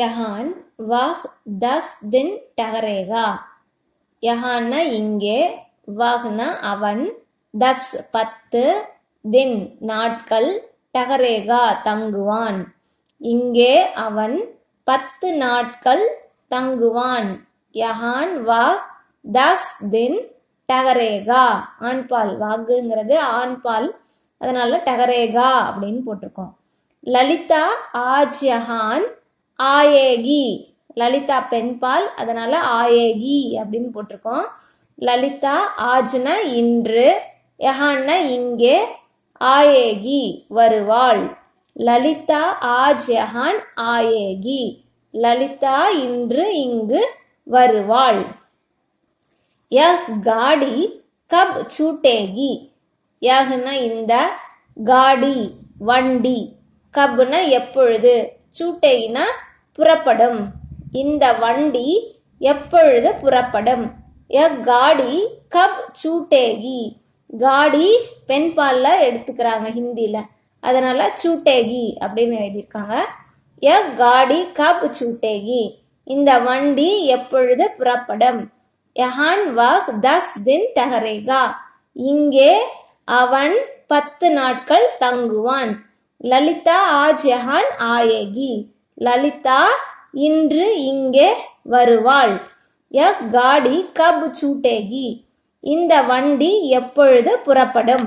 யஹான் வஹ் தஸ் தின் டகரேகா யஹான்னா இங்கே வஹ்னா அவன் தஸ் பத்து தின் நாட்கள் டகரேகா தங்குவான் இங்கே அவன் பத்து நாட்கள் தங்குவான் யஹான் வஹ் தஸ் தின் டகரேகா ஆண்பால் வஹ்ங்கிறது ஆண்பால் அதனால டகரேகா அப்படின்னு போட்டிருக்கோம் லலிதா ஆஜ் யஹான் ஆயேகி லலிதா பெண்பால் அதனால ஆயேகி அப்படின்னு போட்டிருக்கோம் லலிதா ஆஜ்ன இன்று யஹான்னா இங்கே ஆயேகி வருவாள் லலிதா ஆஜ் யஹான் ஆயேகி லலிதா இன்று இங்கு வருவாள் யஹ் காடி கப் சூட்டேகி யஹ்னா இந்த காடி வண்டி கப்னா எப்பொழுது சூட்டேகினா புறப்படும் இந்த வண்டி எப்பொழுது புறப்படும் எ காடி கப் சூட்டேகி காடி பெண் பால்ல எடுத்துக்கிறாங்க ஹிந்தியில அதனால சூட்டேகி அப்படின்னு எழுதியிருக்காங்க எ காடி கப் சூட்டேகி இந்த வண்டி எப்பொழுது புறப்படும் யஹான் வாக் தஸ் தின் டஹரேகா இங்கே அவன் பத்து நாட்கள் தங்குவான் லலிதா ஆஜ் யஹான் ஆயேகி லலிதா இன்று இங்கே வருவாள் எ காடி கப் சூட்டேகி இந்த வண்டி எப்பொழுது புறப்படும்